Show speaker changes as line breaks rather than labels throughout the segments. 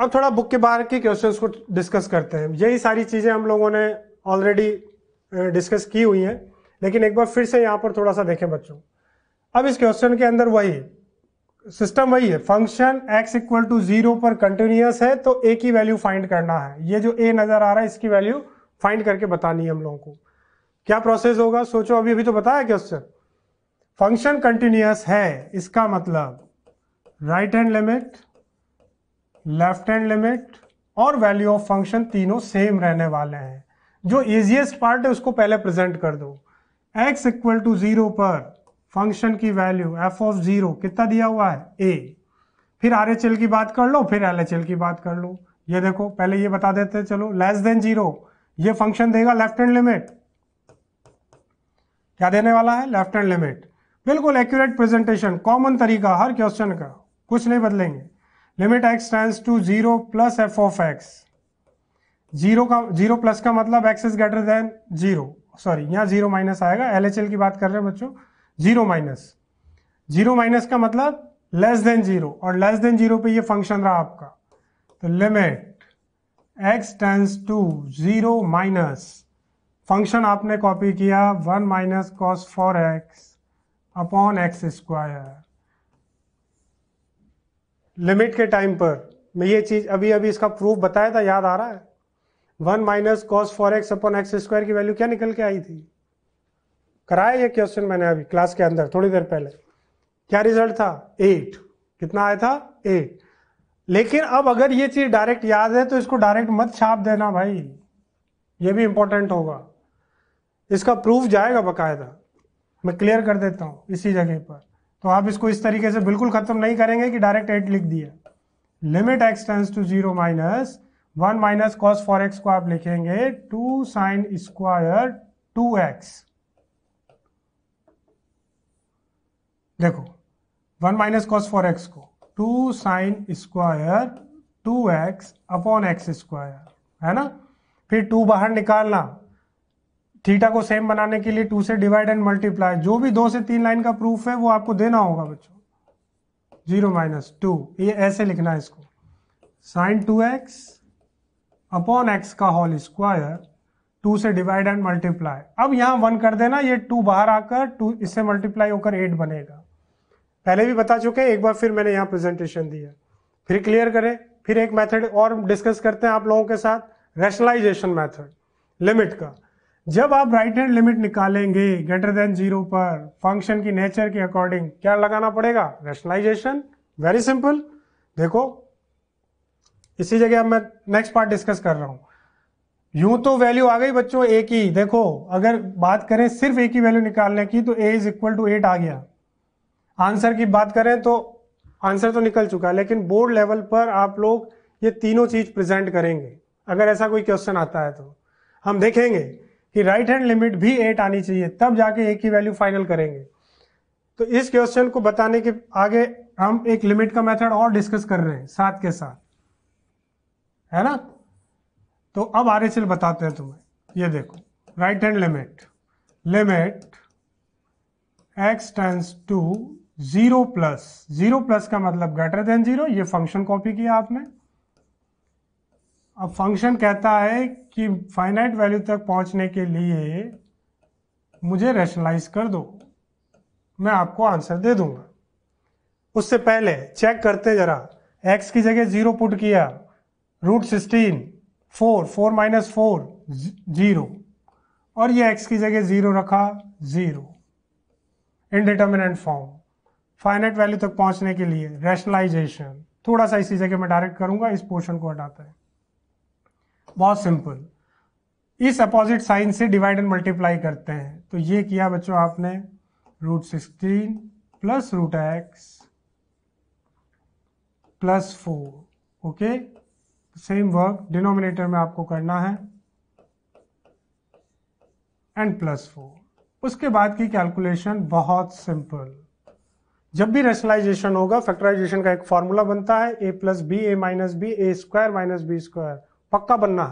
अब थोड़ा बुक के बाहर के क्वेश्चंस को डिस्कस करते हैं यही सारी चीज़ें हम लोगों ने ऑलरेडी डिस्कस की हुई हैं लेकिन एक बार फिर से यहाँ पर थोड़ा सा देखें बच्चों अब इस क्वेश्चन के अंदर वही सिस्टम वही है function x equal to zero पर कंटिन्यूस है तो a की वैल्यू फाइंड करना है ये जो a नज़र आ रहा है इसकी वैल्यू फाइंड करके बतानी है हम लोगों को क्या प्रोसेस होगा सोचो अभी अभी तो बताया क्वेश्चन फंक्शन कंटिन्यूस है इसका मतलब right hand limit left hand limit और वैल्यू ऑफ फंक्शन तीनों सेम रहने वाले हैं जो इजिएस्ट पार्ट है उसको पहले प्रेजेंट कर दो x इक्वल टू जीरो पर फंक्शन की वैल्यू एफ ऑफ जीरो कितना दिया हुआ है a फिर आर एच एल की बात कर लो फिर एल एच एल की बात कर लो ये देखो पहले ये बता देते हैं चलो लेस देन जीरो ये फंक्शन देगा लेफ्ट हैंड लिमिट क्या देने वाला है लेफ्ट हैंड लिमिट बिल्कुल एक्यूरेट प्रेजेंटेशन कॉमन तरीका हर क्वेश्चन का कुछ नहीं बदलेंगे limit x tends to zero plus f of x zero का जीरो प्लस का मतलब x is greater than zero sorry यहाँ जीरो माइनस आएगा एल की बात कर रहे हैं बच्चों जीरो माइनस जीरो माइनस का मतलब लेस देन जीरो और लेस देन जीरो पे ये फंक्शन रहा आपका तो limit x tends to zero minus function आपने कॉपी किया one minus cos four x upon x square limit के टाइम पर मैं ये चीज़ अभी अभी इसका प्रूफ बताया था याद आ रहा है one minus cos four x upon x square की वैल्यू क्या निकल के आई थी कराया ये क्वेश्चन मैंने अभी क्लास के अंदर थोड़ी देर पहले क्या रिजल्ट था एट कितना आया था एट लेकिन अब अगर ये चीज़ डायरेक्ट याद है तो इसको डायरेक्ट मत छाप देना भाई ये भी इम्पोर्टेंट होगा इसका प्रूफ जाएगा बकायदा मैं क्लियर कर देता हूँ इसी जगह पर तो आप इसको इस तरीके से बिल्कुल ख़त्म नहीं करेंगे कि डायरेक्ट एट लिख दिया limit x tends to zero minus one minus cos four x को आप लिखेंगे two sine square two x देखो one minus cos four x को two sine square two x upon x square है ना फिर टू बाहर निकालना थीटा को सेम बनाने के लिए टू से डिवाइड एंड मल्टीप्लाई जो भी दो से तीन लाइन का प्रूफ है वो आपको देना होगा बच्चों जीरो माइनस टू ये ऐसे लिखना है इसको sine two x upon x का होल स्क्वायर टू से डिवाइड एंड मल्टीप्लाई अब यहाँ वन कर देना ये टू बाहर आकर टू इससे मल्टीप्लाई होकर एट बनेगा पहले भी बता चुके हैं एक बार फिर मैंने यहाँ प्रेजेंटेशन दिया फिर क्लियर करें फिर एक मेथड और डिस्कस करते हैं आप लोगों के साथ रैशनलाइजेशन मेथड लिमिट का जब आप राइट हैंड लिमिट निकालेंगे ग्रेटर देन जीरो पर फंक्शन की नेचर के अकॉर्डिंग क्या लगाना पड़ेगा रेशनलाइजेशन वेरी सिंपल देखो इसी जगह अब मैं नेक्स्ट पार्ट डिस्कस कर रहा हूं यूं तो वैल्यू आ गई बच्चों ए की देखो अगर बात करें सिर्फ ए की वैल्यू निकालने की तो a is equal to eight आ गया आंसर की बात करें तो आंसर तो निकल चुका है लेकिन बोर्ड लेवल पर आप लोग ये तीनों चीज प्रेजेंट करेंगे अगर ऐसा कोई क्वेश्चन आता है तो हम देखेंगे कि राइट हैंड लिमिट भी एट आनी चाहिए तब जाके ए की वैल्यू फाइनल करेंगे तो इस क्वेश्चन को बताने के आगे हम एक लिमिट का मेथड और डिस्कस कर रहे हैं साथ के साथ है ना तो अब आर एस एल बताते हैं तुम्हें ये देखो right hand limit limit x tends to zero plus zero plus का मतलब ग्रेटर देन जीरो ये फंक्शन कॉपी किया आपने अब फंक्शन कहता है कि फाइनाइट वैल्यू तक पहुंचने के लिए मुझे रेशनलाइज कर दो मैं आपको आंसर दे दूंगा उससे पहले चेक करते जरा एक्स की जगह जीरो पुट किया root sixteen four four minus four zero और ये एक्स की जगह जीरो रखा zero indeterminate form finite value तक पहुंचने के लिए रैशनलाइजेशन थोड़ा सा इसी जगह मैं डायरेक्ट करूंगा इस पोर्शन को हटाते हैं बहुत सिंपल इस अपोजिट साइन से डिवाइड एंड मल्टीप्लाई करते हैं तो ये किया बच्चों आपने root sixteen plus root x plus four okay same work denominator में आपको करना है एंड प्लस फोर उसके बाद की कैलकुलेशन बहुत सिंपल जब भी रेशनलाइजेशन होगा फैक्टराइजेशन का एक फॉर्मूला बनता है a plus b a minus b a square minus b square पक्का बनना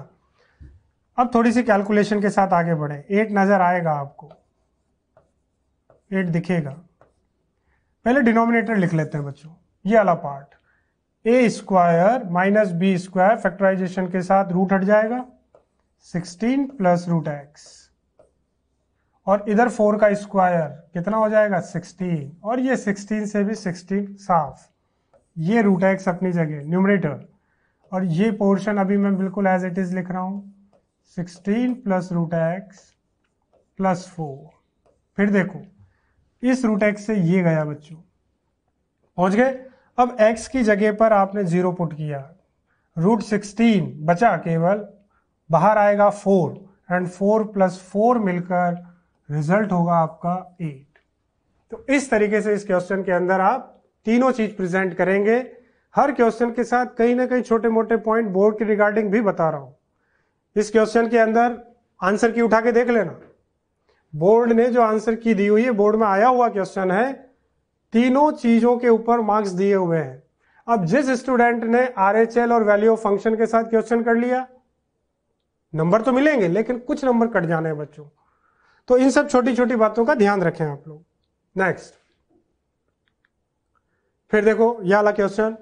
अब थोड़ी सी कैलकुलेशन के साथ आगे बढ़े एट नज़र आएगा आपको एट दिखेगा पहले डिनोमिनेटर लिख लेते हैं बच्चों ये वाला part a square minus b square factorization के साथ रूट हट जाएगा सिक्सटीन प्लस रूट एक्स और इधर फोर का स्क्वायर कितना हो जाएगा सिक्सटीन और ये सिक्सटीन से भी सिक्सटीन साफ ये रूट एक्स अपनी जगह न्यूमरेटर और ये पोर्शन अभी मैं बिल्कुल एज इट इज लिख रहा हूँ sixteen plus root x plus four फिर देखो इस रूट एक्स से ये गया बच्चों पहुंच गए अब एक्स की जगह पर आपने जीरो पुट किया रूट सिक्सटीन बचा केवल बाहर आएगा four and four plus four मिलकर रिजल्ट होगा आपका एट तो इस तरीके से इस क्वेश्चन के अंदर आप तीनों चीज प्रेजेंट करेंगे हर क्वेश्चन के साथ कहीं ना कहीं छोटे मोटे पॉइंट बोर्ड के रिगार्डिंग भी बता रहा हूं इस क्वेश्चन के अंदर आंसर की उठा के देख लेना बोर्ड ने जो आंसर की दी हुई है बोर्ड में आया हुआ क्वेश्चन है तीनों चीजों के ऊपर मार्क्स दिए हुए हैं अब जिस स्टूडेंट ने आर और वैल्यू ऑफ फंक्शन के साथ क्वेश्चन कर लिया नंबर तो मिलेंगे लेकिन कुछ नंबर कट जाने हैं बच्चों तो इन सब छोटी छोटी बातों का ध्यान रखें आप लोग नेक्स्ट फिर देखो यह वाला क्वेश्चन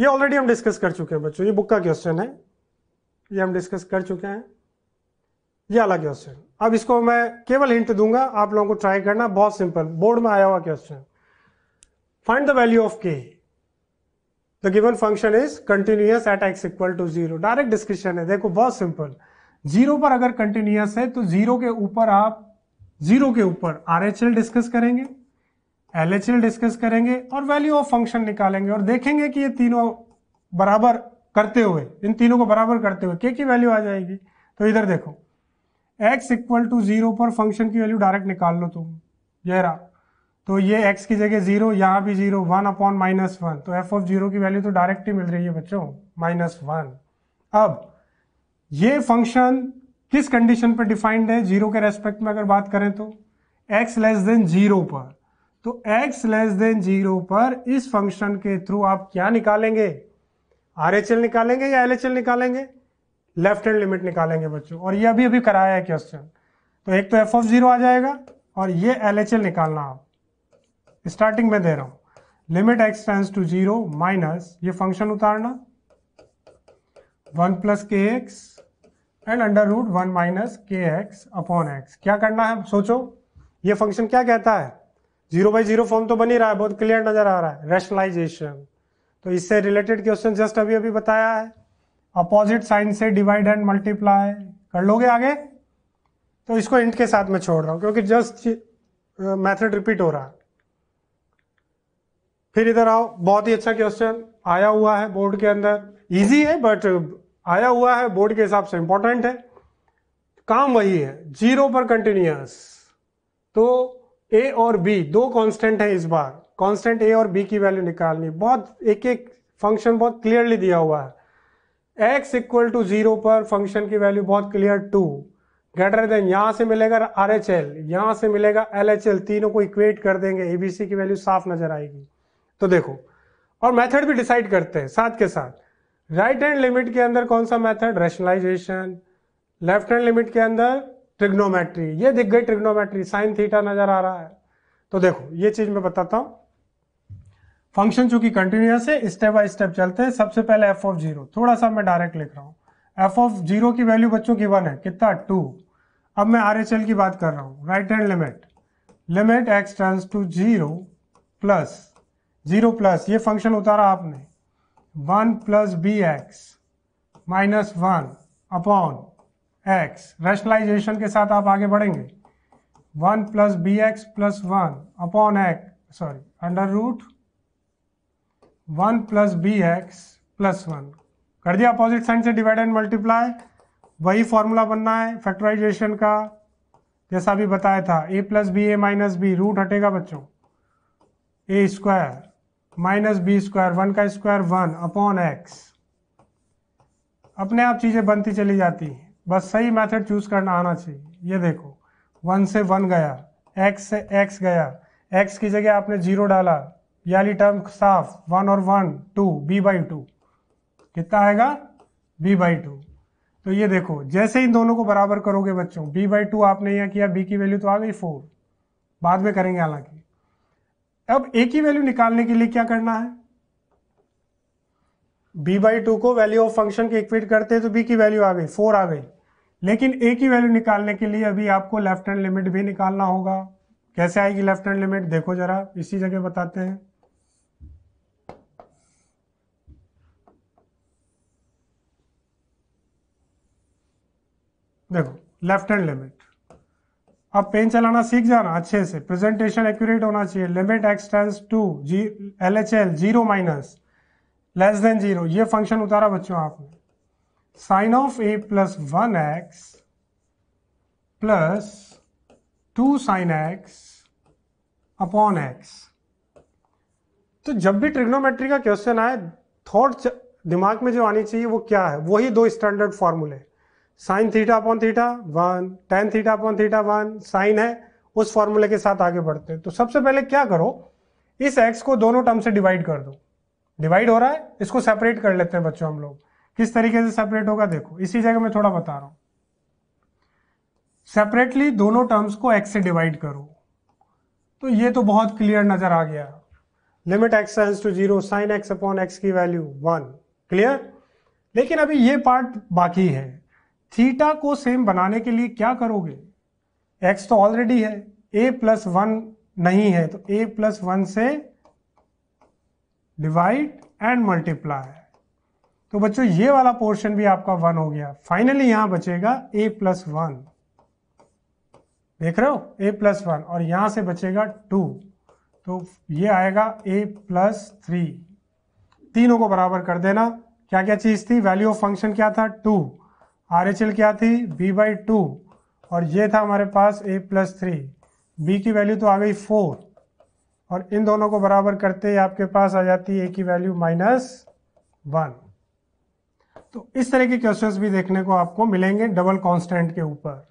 ये ऑलरेडी हम डिस्कस कर चुके हैं बच्चों ये बुक का क्वेश्चन है ये हम डिस्कस कर चुके हैं ये अलग क्वेश्चन अब इसको मैं केवल हिंट दूंगा आप लोगों को ट्राई करना बहुत सिंपल बोर्ड में आया हुआ question find the value of k the given function is continuous at x equal to zero direct description है देखो बहुत सिंपल जीरो पर अगर कंटिन्यूस है तो जीरो के ऊपर आप जीरो के ऊपर आर डिस्कस करेंगे एल डिस्कस करेंगे और वैल्यू ऑफ फंक्शन निकालेंगे और देखेंगे कि ये तीनों बराबर करते हुए इन तीनों को बराबर करते हुए के की वैल्यू आ जाएगी तो इधर देखो x इक्वल टू जीरो पर फंक्शन की वैल्यू डायरेक्ट निकाल लो तुम ये रहा तो ये x की जगह जीरो यहां भी zero one upon minus one तो एफ ऑफ जीरो की वैल्यू तो डायरेक्ट ही मिल रही है बच्चों माइनस वन अब ये फंक्शन किस कंडीशन पर डिफाइंड है जीरो के रेस्पेक्ट में अगर बात करें तो एक्स लेस देन जीरो पर तो x लेस देन जीरो पर इस फंक्शन के थ्रू आप क्या निकालेंगे आर एच एल निकालेंगे या एल एच एल निकालेंगे लेफ्ट हैंड लिमिट निकालेंगे बच्चों और ये अभी अभी कराया है क्वेश्चन तो एक तो एफ ऑफ जीरो आ जाएगा और ये एल एच एल निकालना आप स्टार्टिंग में दे रहा हूं limit x tends to zero minus ये फंक्शन उतारना one plus k x and under root one minus k x upon x क्या करना है सोचो ये फंक्शन क्या कहता है जीरो बाई जीरो फॉर्म तो बन ही रहा है बहुत क्लियर नजर आ रहा है रैशनलाइजेशन तो इससे रिलेटेड क्वेश्चन जस्ट अभी अभी बताया है अपोजिट साइन से डिवाइड एंड मल्टीप्लाई कर लोगे आगे तो इसको इंट के साथ में छोड़ रहा हूं क्योंकि जस्ट मेथड रिपीट हो रहा है फिर इधर आओ बहुत ही अच्छा क्वेश्चन आया हुआ है बोर्ड के अंदर इजी है बट आया हुआ है बोर्ड के हिसाब से इंपॉर्टेंट है काम वही है जीरो पर कंटिन्यूस तो ए और बी दो कांस्टेंट है इस बार कांस्टेंट ए और बी की वैल्यू निकालनी बहुत एक एक फंक्शन बहुत क्लियरली दिया हुआ है एक्स इक्वल टू जीरो पर फंक्शन की वैल्यू बहुत क्लियर टू ग्रेटर देन यहां से मिलेगा आर एच एल यहां से मिलेगा एल एच एल तीनों को इक्वेट कर देंगे एबीसी की वैल्यू साफ नजर आएगी तो देखो और मेथड भी डिसाइड करते हैं साथ के साथ राइट हैंड लिमिट के अंदर कौन सा method rationalization left hand limit के अंदर ट्रिग्नोमेट्री ये दिख गई ट्रिग्नोमेट्री साइन थीटा नजर आ रहा है तो देखो ये चीज मैं बताता हूं फंक्शन चूंकि कंटिन्यूस है स्टेप बाय स्टेप चलते हैं सबसे पहले एफ ऑफ जीरो थोड़ा सा मैं डायरेक्ट लिख रहा हूं एफ ऑफ जीरो की वैल्यू बच्चों की वन है कितना टू अब मैं आर एच एल की बात कर रहा हूँ right hand limit limit x tends to zero plus zero plus ये फंक्शन उतारा आपने one plus b x minus one upon x rationalization के साथ आप आगे बढ़ेंगे one plus b x plus one upon x sorry under root one plus b x plus one कर दिया अपोजिट साइन से डिवाइड एंड मल्टीप्लाई वही formula बनना है फैक्टराइजेशन का जैसा भी बताया था a plus b a minus b root हटेगा बच्चों a square minus b square one का स्क्वायर वन अपॉन एक्स अपने आप चीज़ें बनती चली जाती हैं बस सही मेथड चूज करना आना चाहिए ये देखो वन से वन गया एक्स से एक्स गया एक्स की जगह आपने जीरो डाला याली टर्म साफ वन और one two b by two कितना आएगा बी बाई टू तो ये देखो जैसे इन दोनों को बराबर करोगे बच्चों बी बाई टू आपने यहाँ किया बी की वैल्यू तो आ गई फोर बाद में करेंगे हालांकि अब ए की वैल्यू निकालने के लिए क्या करना है बी बाई टू को वैल्यू ऑफ फंक्शन के इक्वेट करते हैं तो बी की वैल्यू आ गई फोर आ गई लेकिन ए की वैल्यू निकालने के लिए अभी आपको लेफ्ट हैंड लिमिट भी निकालना होगा कैसे आएगी लेफ्ट हैंड लिमिट देखो जरा इसी जगह बताते हैं देखो लेफ्ट हैंड लिमिट अब पेन चलाना सीख जाना अच्छे से प्रेजेंटेशन एक्यूरेट होना चाहिए लिमिट एक्सटेंस टू जी L H L zero minus less than zero ये फंक्शन उतारा बच्चों आपने sine of a plus one x plus two sine x upon x तो जब भी ट्रिग्नोमेट्री का क्वेश्चन आए थॉट दिमाग में जो आनी चाहिए वो क्या है वही दो स्टैंडर्ड फॉर्मूले sine theta upon theta one tan theta upon theta one sine है उस फॉर्मूले के साथ आगे बढ़ते हैं तो सबसे पहले क्या करो इस एक्स को दोनों टर्म से डिवाइड कर दो डिवाइड हो रहा है इसको सेपरेट कर लेते हैं बच्चों हम लोग किस तरीके से सेपरेट होगा देखो इसी जगह मैं थोड़ा बता रहा हूं सेपरेटली दोनों टर्म्स को एक्स से डिवाइड करो तो ये तो बहुत क्लियर नजर आ गया limit x tends to zero sine x upon x की वैल्यू वन क्लियर लेकिन अभी ये पार्ट बाकी है थीटा को सेम बनाने के लिए क्या करोगे एक्स तो ऑलरेडी है ए प्लस वन नहीं है तो ए प्लस वन से डिवाइड एंड मल्टीप्लाई तो बच्चों ये वाला पोर्शन भी आपका वन हो गया फाइनली यहां बचेगा ए प्लस वन देख रहे हो ए प्लस वन और यहां से बचेगा टू तो ये आएगा ए प्लस थ्री तीनों को बराबर कर देना क्या क्या चीज थी वैल्यू ऑफ फंक्शन क्या था टू आर एच एल क्या थी बी बाई टू और ये था हमारे पास ए प्लस थ्री बी की वैल्यू तो आ गई फोर और इन दोनों को बराबर करते ही आपके पास आ जाती है ए की वैल्यू माइनस वन तो इस तरह के क्वेश्चंस भी देखने को आपको मिलेंगे डबल कांस्टेंट के ऊपर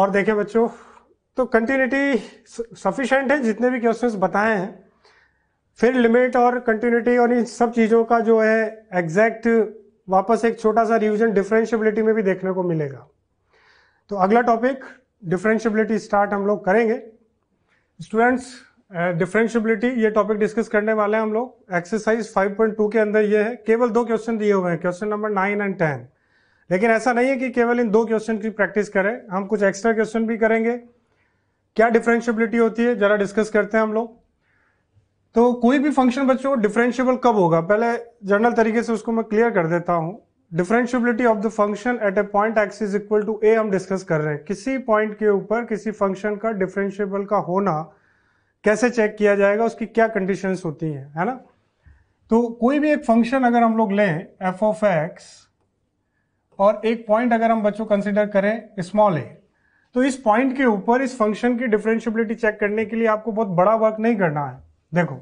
और देखें बच्चों तो कंटिन्यूटी सफिशेंट है जितने भी क्वेश्चंस बताए हैं फिर लिमिट और कंटिन्यूटी और इन सब चीज़ों का जो है एग्जैक्ट वापस एक छोटा सा रिविजन डिफरेंशियबिलिटी में भी देखने को मिलेगा तो अगला टॉपिक डिफरेंशियबिलिटी स्टार्ट हम लोग करेंगे स्टूडेंट्स डिफरेंशियबिलिटी uh, ये टॉपिक डिस्कस करने वाले हैं हम लोग एक्सरसाइज 5.2 के अंदर ये है केवल दो क्वेश्चन दिए हुए हैं question number nine and ten लेकिन ऐसा नहीं है कि केवल इन दो क्वेश्चन की प्रैक्टिस करें हम कुछ एक्स्ट्रा क्वेश्चन भी करेंगे क्या डिफरेंशियबिलिटी होती है जरा डिस्कस करते हैं हम लोग तो कोई भी फंक्शन बच्चों डिफरेंशियबल कब होगा पहले जनरल तरीके से उसको मैं क्लियर कर देता हूँ differentiability of the function at a point x is equal to a हम डिस्कस कर रहे हैं किसी पॉइंट के ऊपर किसी फंक्शन का डिफरेंशियबल का होना कैसे चेक किया जाएगा उसकी क्या कंडीशन होती हैं है ना तो कोई भी एक फंक्शन अगर हम लोग लें एफ ऑफ एक्स और एक पॉइंट अगर हम बच्चों कंसिडर करें स्मॉल ए तो इस पॉइंट के ऊपर इस फंक्शन की डिफरेंशियबिलिटी चेक करने के लिए आपको बहुत बड़ा वर्क नहीं करना है देखो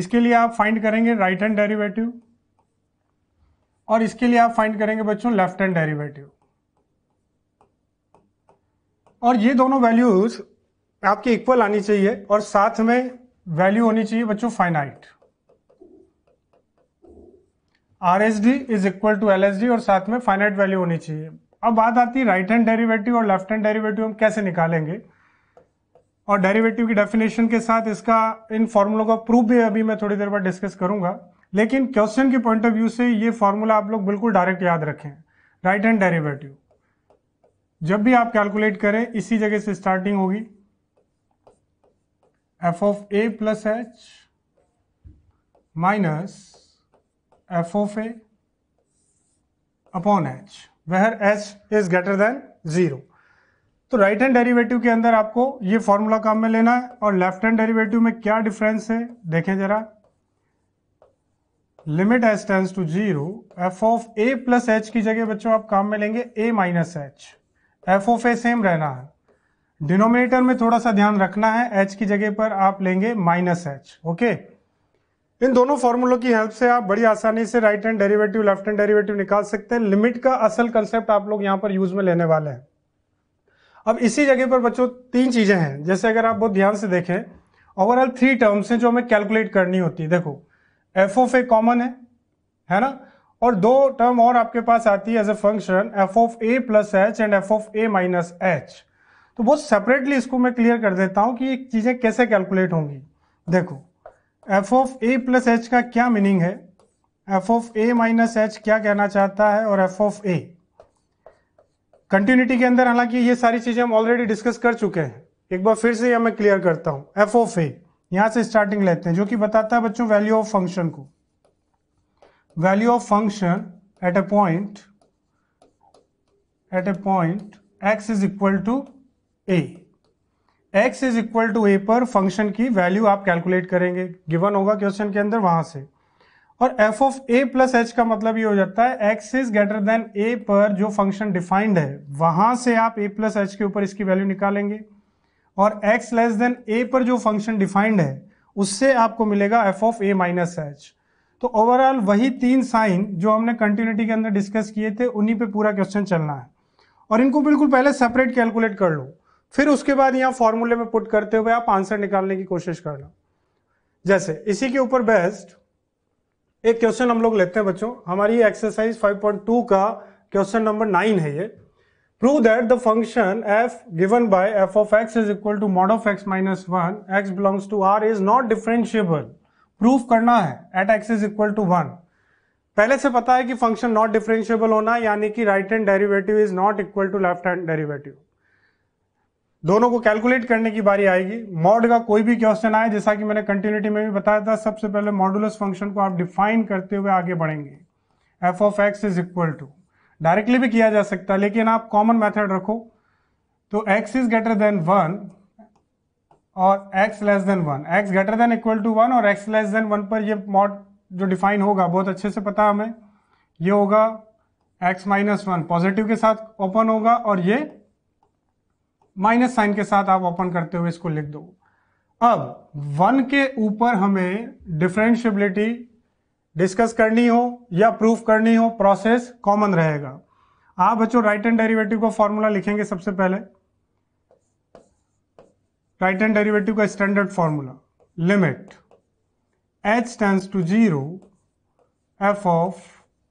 इसके लिए आप फाइंड करेंगे राइट हैंड डेरिवेटिव और इसके लिए आप फाइंड करेंगे बच्चों लेफ्ट हैंड डेरिवेटिव और ये दोनों वैल्यूज आपके इक्वल आनी चाहिए और साथ में वैल्यू होनी चाहिए बच्चों finite R S D is equal to L S D और साथ में फाइनाइट वैल्यू होनी चाहिए अब बात आती है राइट हैंड डेरिवेटिव और लेफ्ट हैंड डेरिवेटिव हम कैसे निकालेंगे और डेरिवेटिव की डेफिनेशन के साथ इसका इन फॉर्मुलों का प्रूफ भी अभी मैं थोड़ी देर बाद डिस्कस करूंगा लेकिन क्वेश्चन के पॉइंट ऑफ व्यू से ये फॉर्मूला आप लोग बिल्कुल डायरेक्ट याद रखें राइट हैंड डेरिवेटिव जब भी आप कैलकुलेट करें इसी जगह से स्टार्टिंग होगी f of a plus h minus f of a upon h where h is greater than zero तो राइट हैंड डेरिवेटिव के अंदर आपको ये फॉर्मूला काम में लेना है और लेफ्ट हैंड डेरिवेटिव में क्या डिफरेंस है देखें जरा limit S tends to zero f of a plus h की जगह बच्चों आप काम में लेंगे a minus h f of a same रहना है डिनोमिनेटर में थोड़ा सा ध्यान रखना है एच की जगह पर आप लेंगे माइनस एच ओके इन दोनों फॉर्मूलों की हेल्प से आप बड़ी आसानी से right hand derivative left hand derivative निकाल सकते हैं लिमिट का असल कंसेप्ट आप लोग यहां पर यूज में लेने वाले हैं अब इसी जगह पर बच्चों तीन चीजें हैं जैसे अगर आप बहुत ध्यान से देखें ओवरऑल थ्री टर्म्स हैं जो हमें कैलकुलेट करनी होती है देखो एफ ऑफ ए कॉमन है है ना और दो टर्म और आपके पास आती है as a function f of a plus h and f of a minus h तो बहुत सेपरेटली इसको मैं क्लियर कर देता हूं कि ये चीजें कैसे कैलकुलेट होंगी देखो f of a plus h का क्या मीनिंग है f of a minus h क्या कहना चाहता है और एफ ऑफ ए कंटिन्यूटी के अंदर हालांकि ये सारी चीजें हम ऑलरेडी डिस्कस कर चुके हैं एक बार फिर से यह मैं क्लियर करता हूं एफ ऑफ ए यहां से स्टार्टिंग लेते हैं जो कि बताता है बच्चों वैल्यू ऑफ फंक्शन को value of function at a point at a point x is equal to a x is equal to a पर फंक्शन की वैल्यू आप कैलकुलेट करेंगे गिवन होगा क्वेश्चन के अंदर वहां से और f of a plus h का मतलब ये हो जाता है x is greater than a पर जो फंक्शन डिफाइंड है वहां से आप ए प्लस एच के ऊपर इसकी वैल्यू निकालेंगे और x लेस देन a पर जो फंक्शन डिफाइंड है उससे आपको मिलेगा f of a minus h तो ओवरऑल वही तीन साइन जो हमने कंटिन्यूटी के अंदर डिस्कस किए थे उन्हीं पे पूरा क्वेश्चन चलना है और इनको बिल्कुल पहले सेपरेट कैलकुलेट कर लो फिर उसके बाद यहाँ फॉर्मूले में पुट करते हुए आप आंसर निकालने की कोशिश करना जैसे इसी के ऊपर बेस्ट एक क्वेश्चन हम लोग लेते हैं बच्चों हमारी एक्सरसाइज 5.2 का क्वेश्चन नंबर नाइन है ये Prove that the function f given by f of x is equal to mod of x minus 1, x belongs to r is not differentiable. Proof करना है at x is equal to one पहले से पता है कि function not differentiable होना यानी कि right hand derivative is not equal to left hand derivative दोनों को कैलकुलेट करने की बारी आएगी मॉड का कोई भी क्वेश्चन आए जैसा कि मैंने कंटिन्यूटी में भी बताया था सबसे पहले मॉडुलस फंक्शन को आप डिफाइन करते हुए आगे बढ़ेंगे f of x is equal to directly भी किया जा सकता है लेकिन आप कॉमन मेथड रखो तो x is greater than one और x less than one x greater than equal to one और एक्स लेस देन वन पर ये मॉड जो डिफाइन होगा बहुत अच्छे से पता हमें ये होगा x माइनस वन पॉजिटिव के साथ ओपन होगा और ये माइनस साइन के साथ आप ओपन करते हुए इसको लिख दो अब वन के ऊपर हमें डिफ्रेंशियबिलिटी डिस्कस करनी हो या प्रूफ करनी हो प्रोसेस कॉमन रहेगा आप बच्चों राइट एंड डेरिवेटिव का फॉर्मूला लिखेंगे सबसे पहले राइट एंड डेरिवेटिव का standard formula limit h tends to zero f of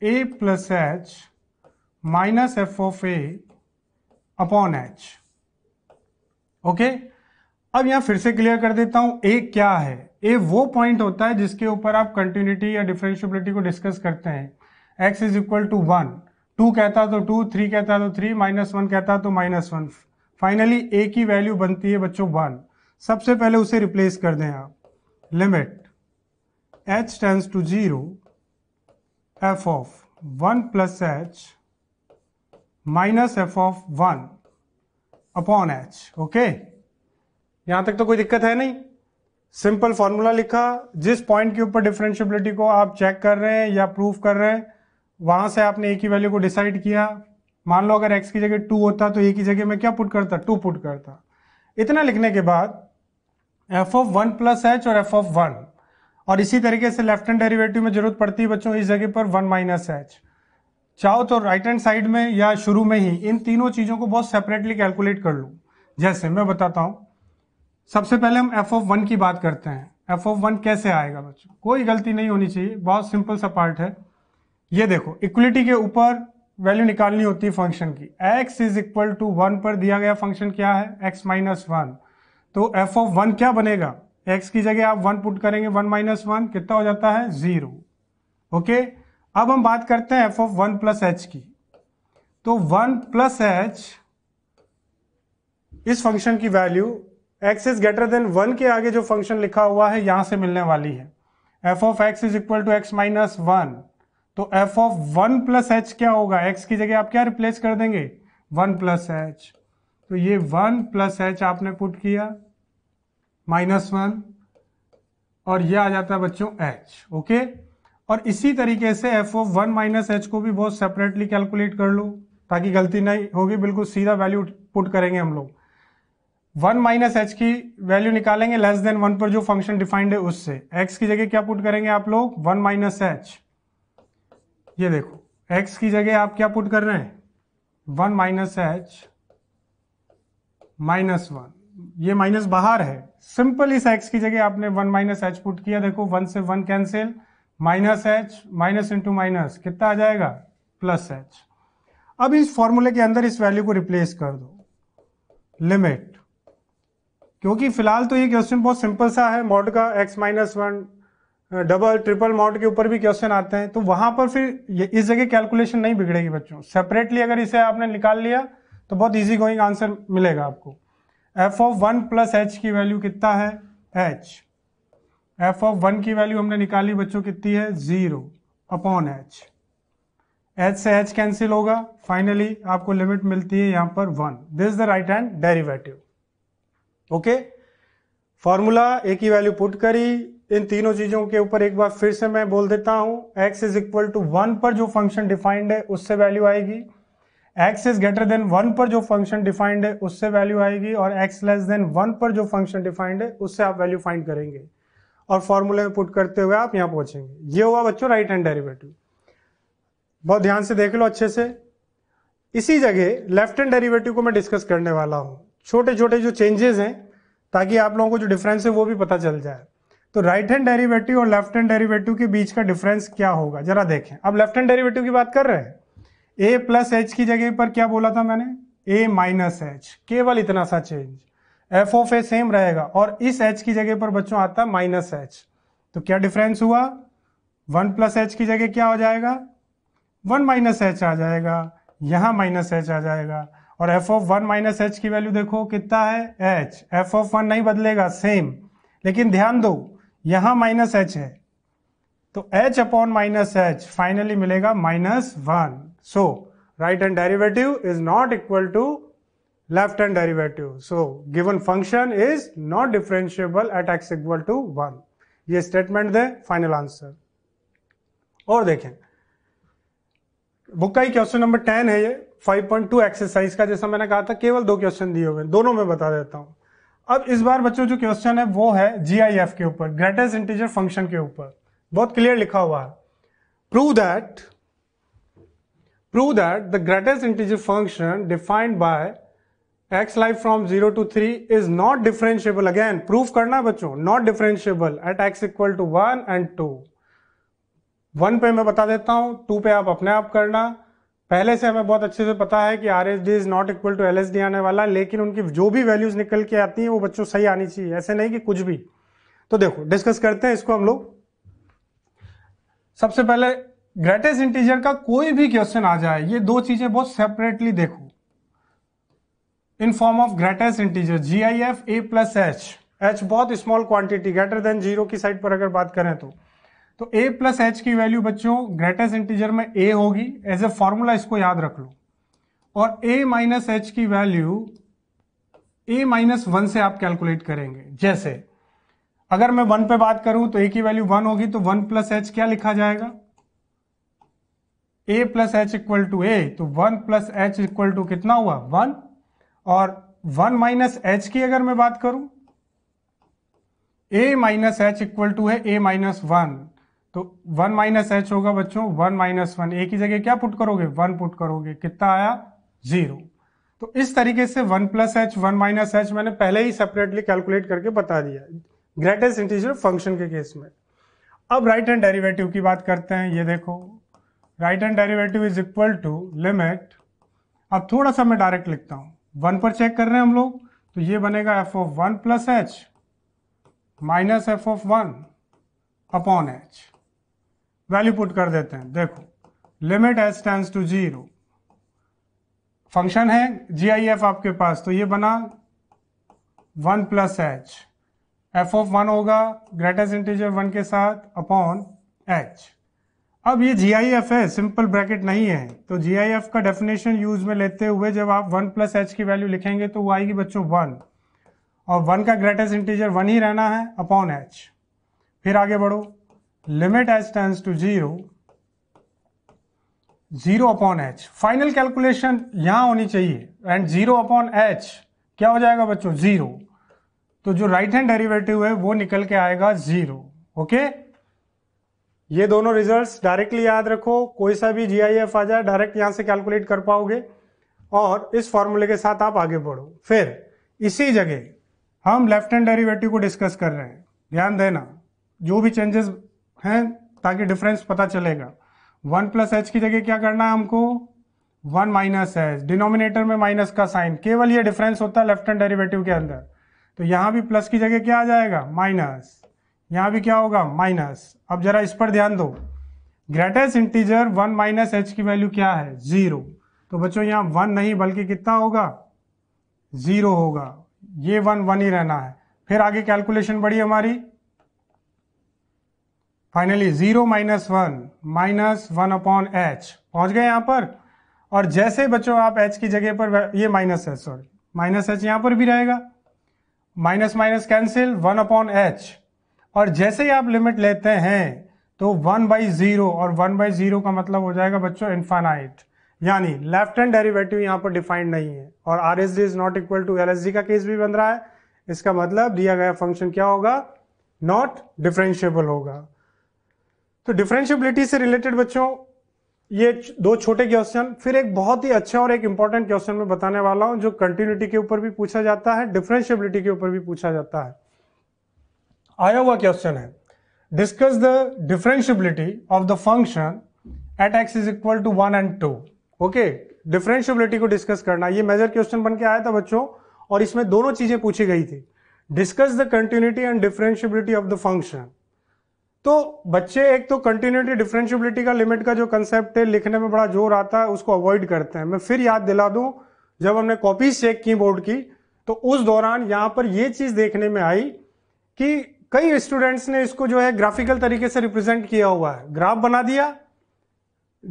a plus h minus f of a upon h okay अब यहां फिर से क्लियर कर देता हूं ए क्या है ए वो पॉइंट होता है जिसके ऊपर आप कंटिन्यूटी या डिफ्रेंशियबिलिटी को डिस्कस करते हैं x is equal to one to कहता तो टू थ्री कहता तो थ्री माइनस वन कहता तो माइनस वन फाइनली ए की वैल्यू बनती है बच्चों वन सबसे पहले उसे रिप्लेस कर दें आप limit h tends to zero f of one plus h minus f of one upon h okay यहां तक तो कोई दिक्कत है नहीं सिंपल फॉर्मूला लिखा जिस पॉइंट के ऊपर डिफरेंशियबिलिटी को आप चेक कर रहे हैं या प्रूव कर रहे हैं वहां से आपने ए की वैल्यू को डिसाइड किया मान लो अगर एक्स की जगह टू होता तो ए की जगह मैं क्या पुट करता टू पुट करता इतना लिखने के बाद f of one plus h और एफ ऑफ वन और इसी तरीके से लेफ्ट हैंड डेरिवेटिव में जरूरत पड़ती है बच्चों इस जगह पर वन माइनस एच चाहो तो राइट हैंड साइड में या शुरू में ही इन तीनों चीज़ों को बहुत सेपरेटली कैलकुलेट कर लूँ जैसे मैं बताता हूँ सबसे पहले हम एफ ऑफ वन की बात करते हैं एफ ऑफ वन कैसे आएगा बच्चों कोई गलती नहीं होनी चाहिए बहुत सिंपल सा पार्ट है ये देखो इक्वलिटी के ऊपर वैल्यू निकालनी होती है फंक्शन की x is equal to one पर दिया गया फंक्शन क्या है x माइनस वन तो एफ ऑफ वन क्या बनेगा x की जगह आप वन पुट करेंगे वन माइनस वन कितना हो जाता है जीरो ओके अब हम बात करते हैं f of one plus h की तो वन प्लस एच इस फंक्शन की value x is greater than one के आगे जो फंक्शन लिखा हुआ है यहां से मिलने वाली है f of x is equal to x minus one तो f of one plus h क्या होगा एक्स की जगह आप क्या रिप्लेस कर देंगे वन प्लस एच तो ये वन प्लस एच आपने पुट किया माइनस वन और ये आ जाता है बच्चों एच ओके और इसी तरीके से f of one minus h को भी बहुत सेपरेटली कैलकुलेट कर लो ताकि गलती नहीं होगी बिल्कुल सीधा वैल्यू पुट करेंगे हम लोग वन माइनस एच की वैल्यू निकालेंगे लेस देन वन पर जो फंक्शन डिफाइंड है उससे एक्स की जगह क्या पुट करेंगे आप लोग वन माइनस एच ये देखो एक्स की जगह आप क्या पुट कर रहे हैं one minus h minus one ये माइनस बाहर है सिंपल इस एक्स की जगह आपने वन माइनस एच पुट किया देखो वन से one cancel minus h minus into minus कितना आ जाएगा प्लस एच अब इस फॉर्मूले के अंदर इस वैल्यू को रिप्लेस कर दो लिमिट क्योंकि फिलहाल तो ये क्वेश्चन बहुत सिंपल सा है मॉड का x minus one double triple mod के ऊपर भी क्वेश्चन आते हैं तो वहां पर फिर ये इस जगह कैलकुलेशन नहीं बिगड़ेगी बच्चों सेपरेटली अगर इसे आपने निकाल लिया तो बहुत इजी गोइंग आंसर मिलेगा आपको f of one plus h की वैल्यू कितना है एच एफ ऑफ वन की वैल्यू हमने निकाली बच्चों कितनी है जीरो अपॉन एच एच से एच कैंसिल होगा फाइनली आपको लिमिट मिलती है यहाँ पर one this the right hand derivative okay formula a की वैल्यू पुट करी इन तीनों चीजों के ऊपर एक बार फिर से मैं बोल देता हूं x is equal to one पर जो फंक्शन डिफाइंड है उससे वैल्यू आएगी x is greater than one पर जो फंक्शन डिफाइंड है उससे वैल्यू आएगी और x लेस देन वन पर जो फंक्शन डिफाइंड है उससे आप वैल्यू फाइंड करेंगे और फॉर्मूले में पुट करते हुए आप यहां पहुंचेंगे ये हुआ बच्चों राइट हैंड डेरिवेटिव बहुत ध्यान से देख लो अच्छे से इसी जगह लेफ्ट हैंड डेरिवेटिव को मैं डिस्कस करने वाला हूं छोटे छोटे जो चेंजेस हैं ताकि आप लोगों को जो डिफरेंस है वो भी पता चल जाए तो राइट हैंड डेरिवेटिव और लेफ्ट हैंड डेरिवेटिव के बीच का डिफरेंस क्या होगा जरा देखें अब लेफ्ट हैंड डेरिवेटिव की बात कर रहे हैं ए प्लस एच की जगह पर क्या बोला था मैंने ए माइनस एच केवल इतना सा change f of a same रहेगा और इस एच की जगह पर बच्चों आता है माइनस एच तो क्या डिफरेंस हुआ वन प्लस एच की जगह क्या हो जाएगा वन माइनस एच आ जाएगा यहां माइनस एच आ जाएगा और f of one minus h की वैल्यू देखो कितना है एच एफ ऑफ वन नहीं बदलेगा सेम लेकिन ध्यान दो यहां माइनस एच है तो h upon minus h finally मिलेगा minus one so right hand derivative is not equal to left hand derivative so given function is not differentiable at x equal to one ये statement दे final answer और देखें book का ही question number ten है ये 5.2 exercise का जैसा मैंने कहा था केवल दो क्वेश्चन दिए हुए दोनों में बता देता हूं अब इस बार बच्चों जो क्वेश्चन है वो है जी के ऊपर ग्रेटेस्ट इंटीजर फंक्शन के ऊपर बहुत क्लियर लिखा हुआ है prove that prove that the greatest integer function defined by x life from zero to three is not differentiable again proof करना बच्चों not differentiable at x equal to one and two वन पे मैं बता देता हूं टू पे आप अपने आप करना पहले से हमें बहुत अच्छे से पता है कि R S D is not equal to L S D आने वाला लेकिन उनकी जो भी वैल्यूज निकल के आती हैं वो बच्चों सही आनी चाहिए ऐसे नहीं कि कुछ भी तो देखो डिस्कस करते हैं इसको हम लोग सबसे पहले ग्रेटेस्ट इंटीजर का कोई भी क्वेश्चन आ जाए ये दो चीजें बहुत सेपरेटली देखो in form of greatest integer G I F a plus h h बहुत small quantity greater than zero की साइड पर अगर बात करें तो तो a प्लस एच की वैल्यू बच्चों ग्रेटेस्ट इंटीजर में a होगी एज ए फॉर्मूला इसको याद रख लो और a माइनस एच की वैल्यू a माइनस वन से आप कैलकुलेट करेंगे जैसे अगर मैं वन पे बात करूं तो a की वैल्यू वन होगी तो वन प्लस एच क्या लिखा जाएगा a plus h equal to a तो one plus h equal to कितना हुआ वन और वन माइनस एच की अगर मैं बात करूं a minus h equal to है a माइनस वन तो वन माइनस एच होगा बच्चों वन माइनस वन एक ही जगह क्या पुट करोगे वन पुट करोगे कितना आया जीरो तो इस तरीके से one plus h one minus h मैंने पहले ही सेपरेटली कैलकुलेट करके बता दिया ग्रेटेस्ट इंटीजर फंक्शन के केस में अब राइट हैंड डेरिवेटिव की बात करते हैं ये देखो right hand derivative is equal to limit अब थोड़ा सा मैं डायरेक्ट लिखता हूं वन पर चेक कर रहे हैं हम लोग तो ये बनेगा f of one plus h minus f of one upon h value put कर देते हैं देखो limit S tends to zero function है जी आई एफ आपके पास तो ये बना one plus h f of one होगा ग्रेटेस्ट इंटीजर वन के साथ अपॉन एच अब ये जी आई एफ है सिंपल ब्रैकेट नहीं है तो जी आई एफ का डेफिनेशन यूज में लेते हुए जब आप वन प्लस एच की वैल्यू लिखेंगे तो वो आएगी बच्चों वन और वन का ग्रेटेस्ट इंटीजर वन ही रहना है अपॉन एच फिर आगे बढ़ो limit h tends to zero zero upon h final calculation यहां होनी चाहिए एंड जीरो अपॉन एच क्या हो जाएगा बच्चों जीरो तो जो राइट हैंड डेरिवेटिव है वो निकल के आएगा जीरो ओके ये दोनों रिजल्ट्स डायरेक्टली याद रखो कोई सा भी जीआईएफ आ जाए डायरेक्ट यहां से कैलकुलेट कर पाओगे और इस फॉर्मूले के साथ आप आगे बढ़ो फिर इसी जगह हम लेफ्ट हैंड डेरिवेटिव को डिस्कस कर रहे हैं ध्यान देना जो भी चेंजेस है ताकि डिफरेंस पता चलेगा वन प्लस एच की जगह क्या करना है हमको वन माइनस एच डिनोमिनेटर में माइनस का साइन केवल ये डिफरेंस होता है लेफ्ट हैंड डेरिवेटिव के अंदर तो यहाँ भी प्लस की जगह क्या आ जाएगा माइनस यहाँ भी क्या होगा माइनस अब जरा इस पर ध्यान दो greatest integer one minus h की वैल्यू क्या है जीरो तो बच्चों यहाँ वन नहीं बल्कि कितना होगा जीरो होगा ये वन वन ही रहना है फिर आगे कैलकुलेशन बढ़ी हमारी finally zero minus one minus one upon h पहुंच गए यहां पर और जैसे बच्चों आप एच की जगह पर ये माइनस है सॉरी माइनस एच यहां पर भी रहेगा minus minus cancel one upon h और जैसे ही आप लिमिट लेते हैं तो वन बाई ज़ीरो और वन बाई ज़ीरो का मतलब हो जाएगा बच्चों इन्फानाइट यानी लेफ्ट हैंड डेरिवेटिव यहां पर डिफाइंड नहीं है और R S D is not equal to L S D का केस भी बन रहा है इसका मतलब दिया गया फंक्शन क्या होगा नॉट डिफ्रेंशियबल होगा तो डिफरेंशियबिलिटी से रिलेटेड बच्चों ये दो छोटे क्वेश्चन फिर एक बहुत ही अच्छा और एक इंपॉर्टेंट क्वेश्चन मैं बताने वाला हूं जो कंटिन्यूटी के ऊपर भी पूछा जाता है डिफरेंशियबिलिटी के ऊपर भी पूछा जाता है आया हुआ क्वेश्चन है discuss the differentiability of the function at x is equal to one and two okay differentiability को डिस्कस करना ये मेजर क्वेश्चन बन के आया था बच्चों और इसमें दोनों चीजें पूछी गई थी discuss the continuity and differentiability of the function तो बच्चे एक तो कंटिन्यूटी डिफ्रेंशियबिलिटी का लिमिट का जो कंसेप्ट है लिखने में बड़ा जोर आता है उसको अवॉइड करते हैं मैं फिर याद दिला दूं जब हमने कॉपीज चेक की बोर्ड की तो उस दौरान यहां पर यह चीज़ देखने में आई कि कई स्टूडेंट्स ने इसको जो है ग्राफिकल तरीके से रिप्रेजेंट किया हुआ है ग्राफ बना दिया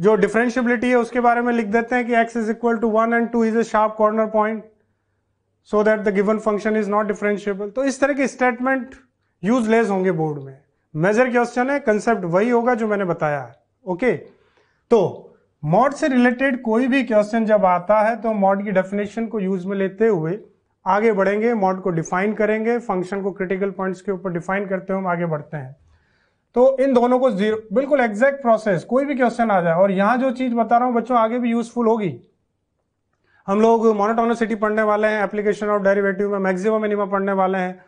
जो डिफ्रेंशियबिलिटी है उसके बारे में लिख देते हैं कि x is equal to one and two is a sharp corner point so that the given function is not differentiable तो इस तरह के स्टेटमेंट यूजलेस होंगे बोर्ड में मेजर क्वेश्चन है कंसेप्ट वही होगा जो मैंने बताया है ओके तो मॉड से रिलेटेड कोई भी क्वेश्चन जब आता है तो मॉड की डेफिनेशन को यूज में लेते हुए आगे बढ़ेंगे मॉड को डिफाइन करेंगे फंक्शन को क्रिटिकल पॉइंट्स के ऊपर डिफाइन करते हुए हम आगे बढ़ते हैं तो इन दोनों को जीरो बिल्कुल एग्जैक्ट प्रोसेस कोई भी क्वेश्चन आ जाए और यहां जो चीज बता रहा हूं बच्चों आगे भी यूजफुल होगी हम लोग मोनोटोनोसिटी पढ़ने वाले हैं एप्लीकेशन ऑफ डेरिवेटिव में मैक्सिमम मिनिमम पढ़ने वाले हैं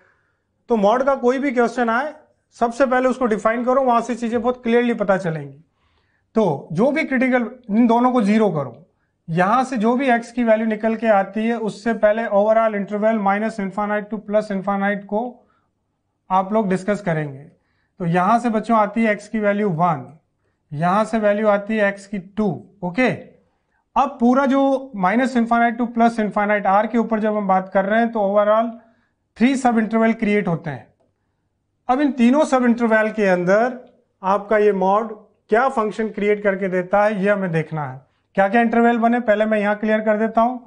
तो मॉड का कोई भी क्वेश्चन आए सबसे पहले उसको डिफाइन करो वहां से चीजें बहुत क्लियरली पता चलेंगी तो जो भी क्रिटिकल इन दोनों को जीरो करो यहां से जो भी एक्स की वैल्यू निकल के आती है उससे पहले overall interval minus infinite to plus infinite को आप लोग डिस्कस करेंगे तो यहां से बच्चों आती है एक्स की वैल्यू वन यहां से वैल्यू आती है एक्स की टू ओके अब पूरा जो minus infinite to plus infinite R के ऊपर जब हम बात कर रहे हैं तो ओवरऑल थ्री सब इंटरवल क्रिएट होते हैं अब इन तीनों सब इंटरवेल के अंदर आपका ये मॉड क्या फंक्शन क्रिएट करके देता है ये हमें देखना है क्या क्या इंटरवेल बने पहले मैं यहां क्लियर कर देता हूं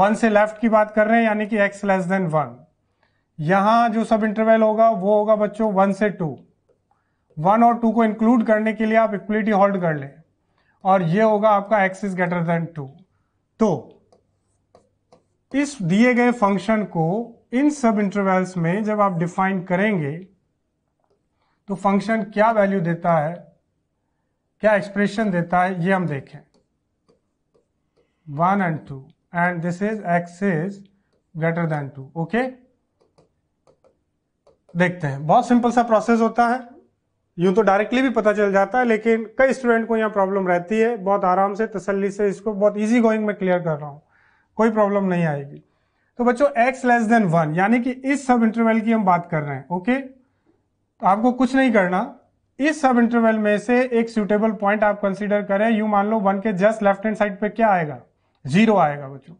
वन से लेफ्ट की बात कर रहे हैं यानी कि एक्स लेस देन वन यहां जो सब इंटरवेल होगा वो होगा बच्चों वन से टू वन और टू को इंक्लूड करने के लिए आप इक्वलिटी होल्ड कर ले और ये होगा आपका x is greater than two तो इस दिए गए फंक्शन को इन सब इंटरवल्स में जब आप डिफाइन करेंगे तो फंक्शन क्या वैल्यू देता है क्या एक्सप्रेशन देता है ये हम देखें one and two and this is x is greater than two okay देखते हैं बहुत सिंपल सा प्रोसेस होता है यूं तो डायरेक्टली भी पता चल जाता है लेकिन कई स्टूडेंट को यहाँ प्रॉब्लम रहती है बहुत आराम से तसल्ली से इसको बहुत इजी गोइंग में क्लियर कर रहा हूँ कोई प्रॉब्लम नहीं आएगी तो बच्चों x लेस देन वन यानी कि इस सब इंटरवल की हम बात कर रहे हैं ओके okay? तो आपको कुछ नहीं करना इस सब इंटरवल में से एक सुटेबल पॉइंट आप कंसीडर करें यू मान लो वन के जस्ट लेफ्ट हैंड साइड पे क्या आएगा जीरो आएगा बच्चों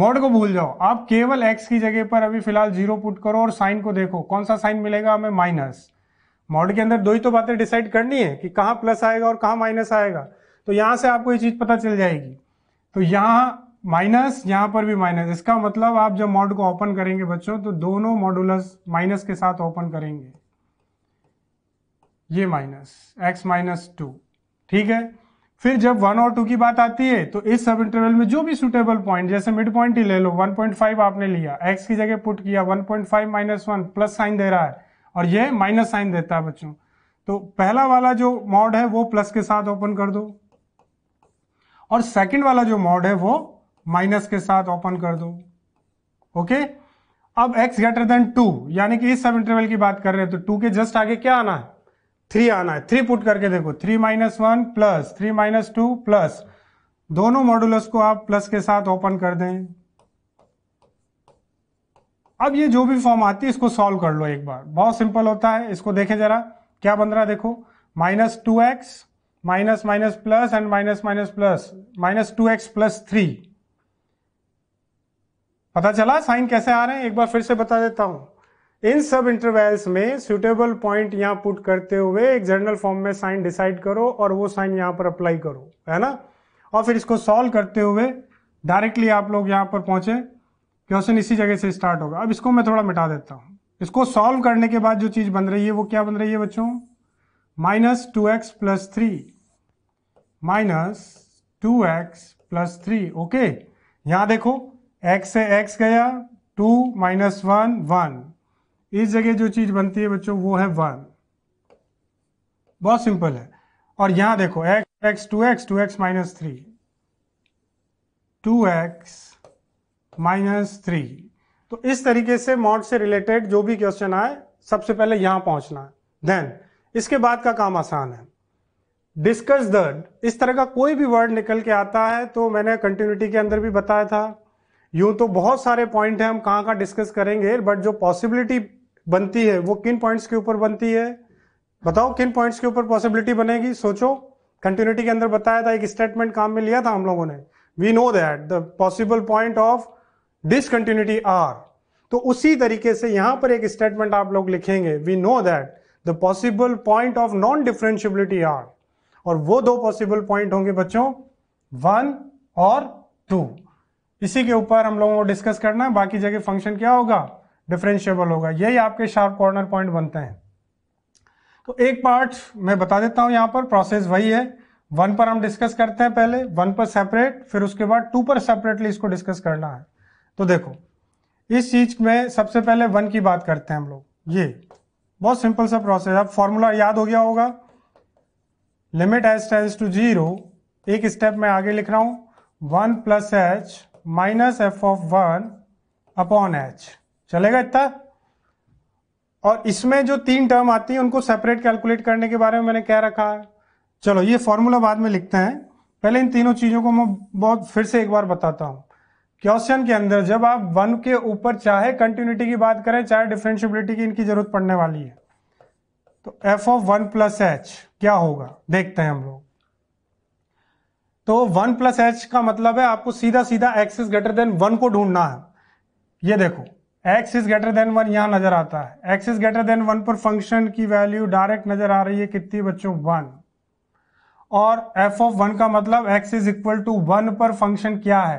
मोड को भूल जाओ आप केवल एक्स की जगह पर अभी फिलहाल जीरो पुट करो और साइन को देखो कौन सा साइन मिलेगा हमें माइनस मॉड के अंदर दो ही तो बातें डिसाइड करनी है कि कहाँ प्लस आएगा और कहाँ माइनस आएगा तो यहां से आपको ये चीज़ पता चल जाएगी तो यहाँ माइनस यहाँ पर भी माइनस इसका मतलब आप जब मॉड को ओपन करेंगे बच्चों तो दोनों मॉडुलस माइनस के साथ ओपन करेंगे ये माइनस एक्स माइनस टू ठीक है फिर जब वन और टू की बात आती है तो इस सब इंटरवल में जो भी सुटेबल पॉइंट जैसे मिड पॉइंट ही ले लो 1.5 आपने लिया एक्स की जगह पुट किया 1.5 point five minus one plus sign दे रहा है और ये माइनस साइन देता है बच्चों तो पहला वाला जो मॉड है वो प्लस के साथ ओपन कर दो और सेकंड वाला जो मॉड है वो माइनस के साथ ओपन कर दो ओके अब एक्स ग्रेटर देन टू यानी कि इस सब इंटरवल की बात कर रहे हैं तो टू के जस्ट आगे क्या आना है थ्री आना है थ्री पुट करके देखो three minus one plus three minus two plus दोनों मॉडुलस को आप प्लस के साथ ओपन कर दें अब ये जो भी फॉर्म आती है इसको सॉल्व कर लो एक बार बहुत सिंपल होता है इसको देखें जरा क्या बन रहा है देखो minus two x minus minus plus and minus minus plus minus two x plus three पता चला साइन कैसे आ रहे हैं एक बार फिर से बता देता हूं इन सब इंटरवेल्स में सुटेबल पॉइंट यहाँ पुट करते हुए एक जर्नल फॉर्म में साइन डिसाइड करो और वो साइन यहाँ पर अप्लाई करो है ना और फिर इसको सॉल्व करते हुए डायरेक्टली आप लोग यहाँ पर पहुंचे क्वेश्चन इसी जगह से स्टार्ट होगा अब इसको मैं थोड़ा मिटा देता हूँ इसको सॉल्व करने के बाद जो चीज़ बन रही है वो क्या बन रही है बच्चों minus two x plus three minus two x plus three okay यहां देखो x से x गया टू माइनस वन वन इस जगह जो चीज बनती है बच्चों वो है वन बहुत सिंपल है और यहां देखो x x two x two x minus three two x minus three तो इस तरीके से मॉड से रिलेटेड जो भी क्वेश्चन आए सबसे पहले यहां पहुंचना है देन इसके बाद का काम आसान है डिस्कस द इस तरह का कोई भी वर्ड निकल के आता है तो मैंने कंटिन्यूटी के अंदर भी बताया था यूं तो बहुत सारे पॉइंट है हम कहां कहाँ डिस्कस करेंगे बट जो पॉसिबिलिटी बनती है वो किन पॉइंट्स के ऊपर बनती है बताओ किन पॉइंट्स के ऊपर पॉसिबिलिटी बनेगी सोचो कंटिन्यूटी के अंदर बताया था एक स्टेटमेंट काम में लिया था हम लोगों ने we know that the possible point of discontinuity are तो उसी तरीके से यहां पर एक स्टेटमेंट आप लोग लिखेंगे we know that the possible point of non differentiability are और वो दो पॉसिबल पॉइंट होंगे बच्चों वन और टू इसी के ऊपर हम लोगों को डिस्कस करना है बाकी जगह फंक्शन क्या होगा डिफ्रेंशियबल होगा यही आपके शार्प कॉर्नर पॉइंट बनते हैं तो एक पार्ट मैं बता देता हूं यहां पर प्रोसेस वही है वन पर हम डिस्कस करते हैं पहले वन पर सेपरेट फिर उसके बाद टू पर सेपरेटली इसको डिस्कस करना है तो देखो इस चीज में सबसे पहले वन की बात करते हैं हम लोग ये बहुत सिंपल सा प्रोसेस अब फॉर्मूला याद हो गया होगा limit h tends to zero एक स्टेप में आगे लिख रहा हूं one plus h minus f of one upon h चलेगा इतना और इसमें जो तीन टर्म आती है उनको सेपरेट कैलकुलेट करने के बारे में मैंने क्या रखा है चलो ये फॉर्मूला बाद में लिखते हैं पहले इन तीनों चीजों को मैं बहुत फिर से एक बार बताता हूं क्वेश्चन के अंदर जब आप वन के ऊपर चाहे कंटिन्यूटी की बात करें चाहे डिफ्रेंशियबिलिटी की इनकी जरूरत पड़ने वाली है तो f of one plus h क्या होगा देखते हैं हम लोग तो वन प्लस एच का मतलब है आपको सीधा सीधा एक्सिस ग्रेटर देन वन को ढूंढना है ये देखो x is greater than one यहाँ नजर आता है x is greater than one पर फंक्शन की वैल्यू डायरेक्ट नजर आ रही है कितनी बच्चों वन और एफ ऑफ वन का मतलब x is equal to one पर फंक्शन क्या है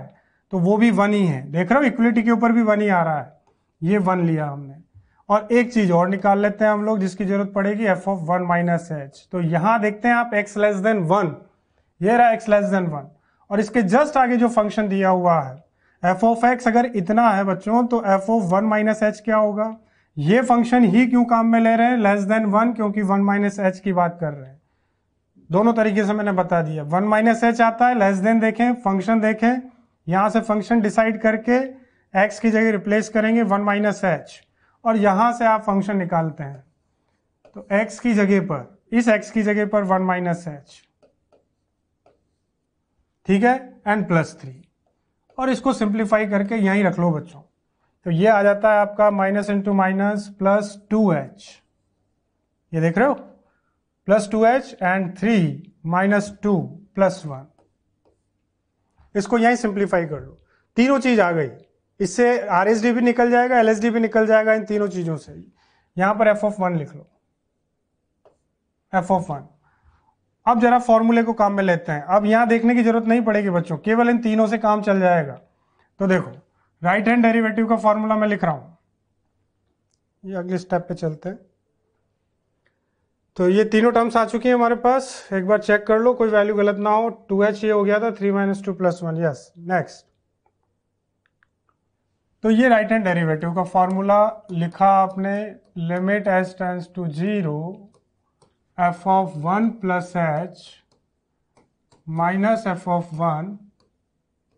तो वो भी वन ही है देख रहे हो इक्वलिटी के ऊपर भी वन ही आ रहा है ये वन लिया हमने और एक चीज और निकाल लेते हैं हम लोग जिसकी जरूरत पड़ेगी f of one minus h तो यहां देखते हैं आप एक्स लेस देन वन ये रहा एक्स लेस देन वन और इसके जस्ट आगे जो फंक्शन दिया हुआ है एफ ऑफ एक्स अगर इतना है बच्चों तो f of one minus h क्या होगा ये फंक्शन ही क्यों काम में ले रहे हैं लेस देन वन क्योंकि वन माइनस एच की बात कर रहे हैं दोनों तरीके से मैंने बता दिया वन माइनस एच आता है लेस देन देखें फंक्शन देखें यहां से फंक्शन डिसाइड करके एक्स की जगह रिप्लेस करेंगे वन माइनस एच और यहां से आप फंक्शन निकालते हैं तो एक्स की जगह पर इस एक्स की जगह पर वन माइनस एच ठीक है एन प्लस थ्री और इसको सिंप्लीफाई करके यहीं रख लो बच्चों तो ये आ जाता है आपका minus into minus plus two h ये देख रहे हो plus two h and three minus two plus one इसको यहीं सिंप्लीफाई कर लो तीनों चीज आ गई इससे आर भी निकल जाएगा एल भी निकल जाएगा इन तीनों चीजों से यहां पर एफ ऑफ वन लिख लो एफ ऑफ वन अब जरा फॉर्मूले को काम में लेते हैं अब यहां देखने की जरूरत नहीं पड़ेगी बच्चों केवल इन तीनों से काम चल जाएगा तो देखो राइट हैंड डेरिवेटिव का फॉर्मूला मैं लिख रहा हूं ये अगले स्टेप पे चलते हैं तो ये तीनों टर्म्स आ चुकी हैं हमारे पास एक बार चेक कर लो कोई वैल्यू गलत ना हो टू एच ये हो गया था three minus two plus one yes next तो ये राइट हैंड डेरिवेटिव का फॉर्मूला लिखा आपने limit S tends to zero f of one plus h minus f of one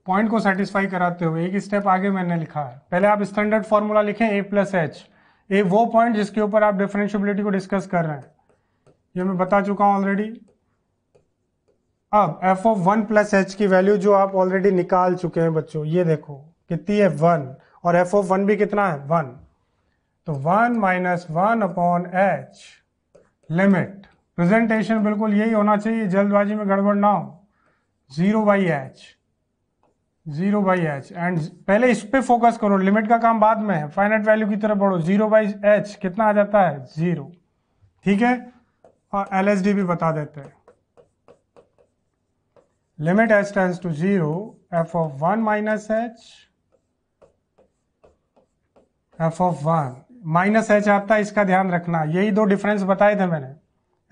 point को सेटिस्फाई कराते हुए एक स्टेप आगे मैंने लिखा है पहले आप स्टैंडर्ड फॉर्मूला लिखें ए प्लस एच ए वो पॉइंट जिसके ऊपर आप डिफरेंशियबिलिटी को डिस्कस कर रहे हैं ये मैं बता चुका हूं ऑलरेडी अब f of one plus h की वैल्यू जो आप ऑलरेडी निकाल चुके हैं बच्चों ये देखो कितनी है वन और एफ ऑफ वन भी कितना है वन तो one minus one upon h limit presentation बिल्कुल यही होना चाहिए जल्दबाजी में गड़बड़ ना हो zero by h zero by h and पहले इस पर फोकस करो लिमिट का काम बाद में है फाइनेट वैल्यू की तरफ बढ़ो जीरो बाई एच कितना आ जाता है जीरो ठीक है और एल एस डी भी बता देते हैं limit h tends to zero f of one minus h f of one minus h आता है इसका ध्यान रखना यही दो डिफरेंस बताए थे मैंने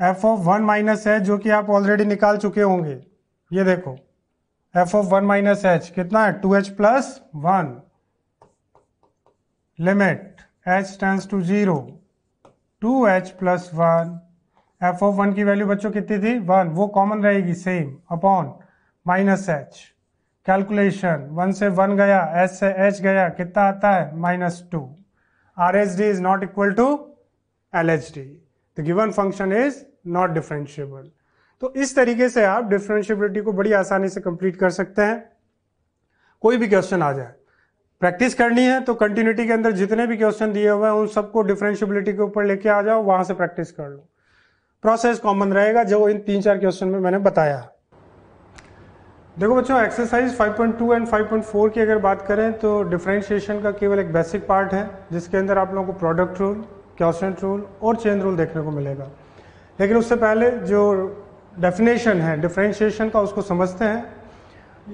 f of one minus h जो कि आप ऑलरेडी निकाल चुके होंगे ये देखो f of one minus h कितना है two h plus one limit h tends to zero two h plus one f of one की वैल्यू बच्चों कितनी थी वन वो कॉमन रहेगी same upon minus h calculation one से वन गया एच से एच गया कितना आता है minus two r H D is not equal to L H D the given function is not differentiable तो इस तरीके से आप डिफ्रेंशियबिलिटी को बड़ी आसानी से कंप्लीट कर सकते हैं कोई भी क्वेश्चन आ जाए प्रैक्टिस करनी है तो कंटिन्यूटी के अंदर जितने भी क्वेश्चन दिए हुए हैं उन सबको डिफ्रेंशियबिलिटी के ऊपर लेके आ जाओ वहां से प्रैक्टिस कर लो प्रोसेस कॉमन रहेगा जो इन तीन चार क्वेश्चन में मैंने बताया देखो बच्चों एक्सरसाइज 5.2 एंड 5.4 की अगर बात करें तो डिफ्रेंशिएशन का केवल एक बेसिक पार्ट है जिसके अंदर आप लोगों को प्रोडक्ट रूल क्योसेंट रूल और चेंज रूल देखने को मिलेगा लेकिन उससे पहले जो डेफिनेशन है डिफ्रेंशिएशन का उसको समझते हैं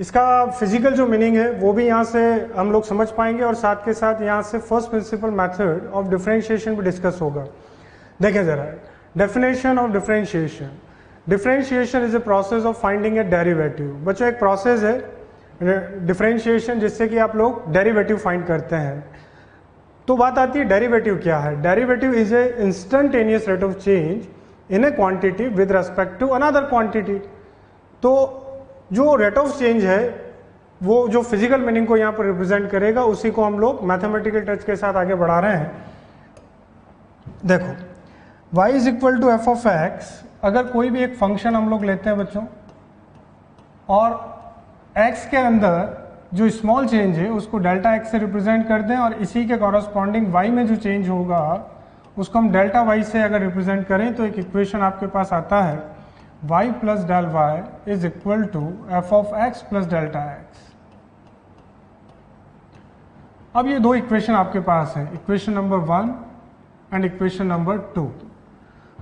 इसका फिजिकल जो मीनिंग है वो भी यहाँ से हम लोग समझ पाएंगे और साथ के साथ यहाँ से first principle method of differentiation भी डिस्कस होगा देखें जरा definition of differentiation differentiation is a process of finding a derivative बच्चों एक प्रोसेस है डिफ्रेंशिएशन जिससे कि आप लोग डेरिवेटिव फाइंड करते हैं तो बात आती है डेरिवेटिव क्या है derivative is a instantaneous rate of change in a quantity with respect to another quantity तो जो रेट ऑफ चेंज है वो जो फिजिकल मीनिंग को यहां पर रिप्रेजेंट करेगा उसी को हम लोग मैथमेटिकल टच के साथ आगे बढ़ा रहे हैं देखो y is equal to f of x अगर कोई भी एक फंक्शन हम लोग लेते हैं बच्चों और x के अंदर जो स्मॉल चेंज है उसको डेल्टा एक्स से रिप्रेजेंट कर दें और इसी के कॉरस्पॉन्डिंग वाई में जो चेंज होगा उसको हम डेल्टा वाई से अगर रिप्रेजेंट करें तो एक इक्वेशन आपके पास आता है y plus del y is equal to f of x plus delta x अब ये दो इक्वेशन आपके पास है equation number one and equation number two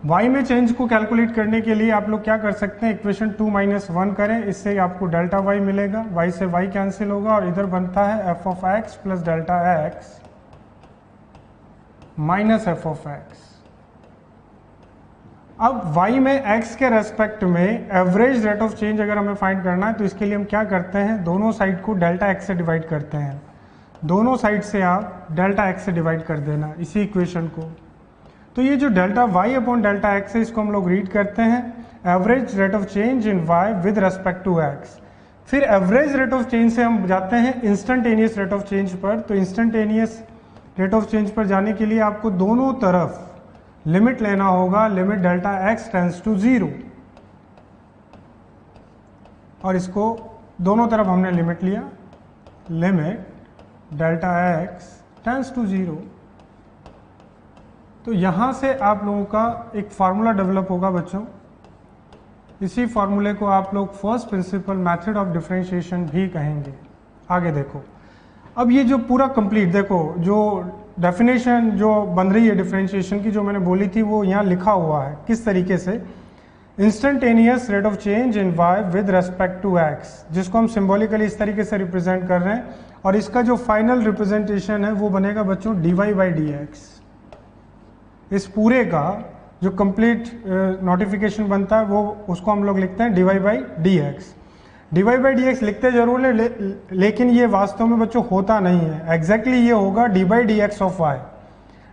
y में चेंज को कैलकुलेट करने के लिए आप लोग क्या कर सकते हैं इक्वेशन टू माइनस वन करें इससे आपको डेल्टा वाई मिलेगा वाई से वाई कैंसिल होगा और इधर बनता है f of x plus delta x minus f of x अब y में x के रेस्पेक्ट में एवरेज रेट ऑफ चेंज अगर हमें फाइंड करना है तो इसके लिए हम क्या करते हैं दोनों साइड को डेल्टा x से डिवाइड करते हैं दोनों साइड से आप डेल्टा x से डिवाइड कर देना इसी इक्वेशन को तो ये जो delta y upon delta x है इसको हम लोग रीड करते हैं average rate of change in y with respect to x फिर एवरेज रेट ऑफ चेंज से हम जाते हैं इंस्टेंटेनियस रेट ऑफ चेंज पर तो इंस्टेंटेनियस रेट ऑफ चेंज पर जाने के लिए आपको दोनों तरफ लिमिट लेना होगा limit delta x tends to zero और इसको दोनों तरफ हमने लिमिट लिया limit delta x tends to zero तो यहां से आप लोगों का एक फार्मूला डेवलप होगा बच्चों इसी फार्मूले को आप लोग first principle method of differentiation भी कहेंगे आगे देखो अब ये जो पूरा कंप्लीट देखो जो डेफिनेशन जो बन रही है डिफ्रेंशिएशन की जो मैंने बोली थी वो यहाँ लिखा हुआ है किस तरीके से instantaneous rate of change in y with respect to x जिसको हम सिम्बोलिकली इस तरीके से रिप्रेजेंट कर रहे हैं और इसका जो फाइनल रिप्रेजेंटेशन है वो बनेगा बच्चों d y by d x इस पूरे का जो कंप्लीट नोटिफिकेशन uh, बनता है वो उसको हम लोग लिखते हैं d y by d x d y by d x लिखते जरूर है ले, लेकिन ये वास्तव में बच्चों होता नहीं है एग्जैक्टली exactly ये होगा d by d x of y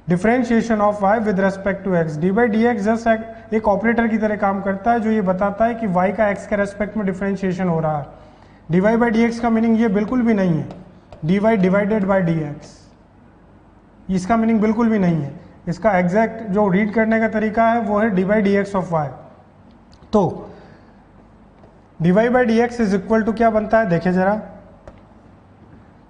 differentiation of y with respect to x d by d x just एक ऑपरेटर की तरह काम करता है जो ये बताता है कि वाई का एक्स के रेस्पेक्ट में डिफ्रेंशिएशन हो रहा है डीवाई बाई डी एक्स का मीनिंग ये बिल्कुल भी नहीं है d y divided by d x इसका मीनिंग बिल्कुल भी नहीं है इसका एग्जैक्ट जो रीड करने का तरीका है वो है d by d x of y तो d y by d x is equal to क्या बनता है देखे जरा